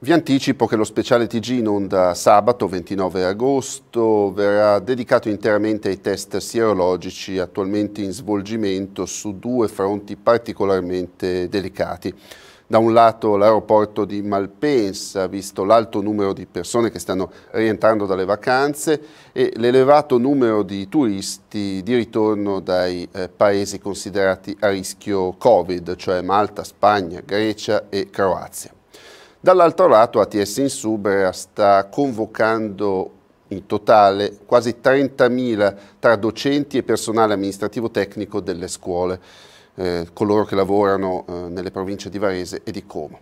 Vi anticipo che lo speciale TG in onda sabato 29 agosto verrà dedicato interamente ai test sierologici attualmente in svolgimento su due fronti particolarmente delicati. Da un lato l'aeroporto di Malpensa, visto l'alto numero di persone che stanno rientrando dalle vacanze e l'elevato numero di turisti di ritorno dai eh, paesi considerati a rischio Covid, cioè Malta, Spagna, Grecia e Croazia. Dall'altro lato ATS in Subra sta convocando in totale quasi 30.000 tra docenti e personale amministrativo tecnico delle scuole, eh, coloro che lavorano eh, nelle province di Varese e di Como.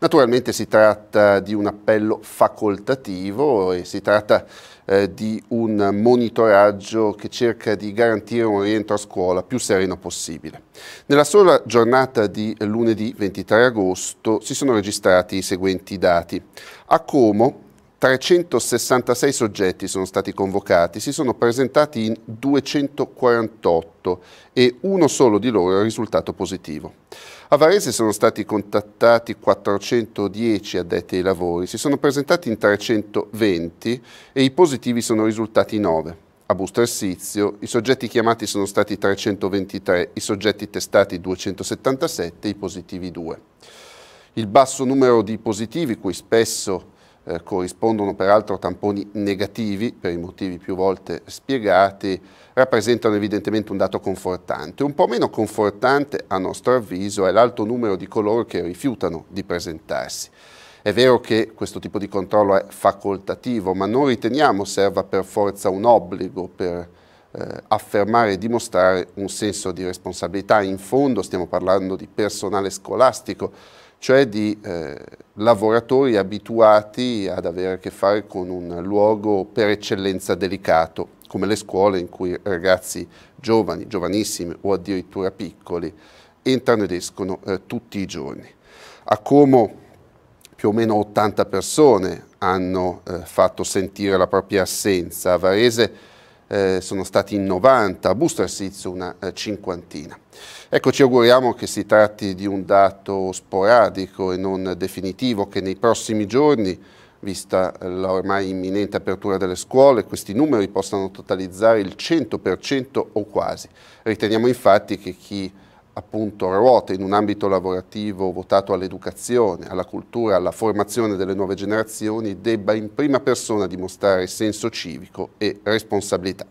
Naturalmente si tratta di un appello facoltativo e si tratta eh, di un monitoraggio che cerca di garantire un rientro a scuola più sereno possibile. Nella sola giornata di lunedì 23 agosto si sono registrati i seguenti dati. A Como 366 soggetti sono stati convocati, si sono presentati in 248 e uno solo di loro è risultato positivo. A Varese sono stati contattati 410 addetti ai lavori, si sono presentati in 320 e i positivi sono risultati 9. A Busto Ersizio i soggetti chiamati sono stati 323, i soggetti testati 277, i positivi 2. Il basso numero di positivi, cui spesso eh, corrispondono peraltro tamponi negativi per i motivi più volte spiegati, rappresentano evidentemente un dato confortante. Un po' meno confortante, a nostro avviso, è l'alto numero di coloro che rifiutano di presentarsi. È vero che questo tipo di controllo è facoltativo, ma non riteniamo serva per forza un obbligo per eh, affermare e dimostrare un senso di responsabilità. In fondo stiamo parlando di personale scolastico, cioè di eh, lavoratori abituati ad avere a che fare con un luogo per eccellenza delicato, come le scuole in cui ragazzi giovani, giovanissimi o addirittura piccoli entrano ed escono eh, tutti i giorni. A Como più o meno 80 persone hanno eh, fatto sentire la propria assenza, a Varese eh, sono stati in 90, a Bustrarsitz una eh, cinquantina. Ecco, ci auguriamo che si tratti di un dato sporadico e non definitivo, che nei prossimi giorni, vista eh, l'ormai imminente apertura delle scuole, questi numeri possano totalizzare il 100% o quasi. Riteniamo infatti che chi appunto ruota in un ambito lavorativo votato all'educazione, alla cultura, alla formazione delle nuove generazioni debba in prima persona dimostrare senso civico e responsabilità.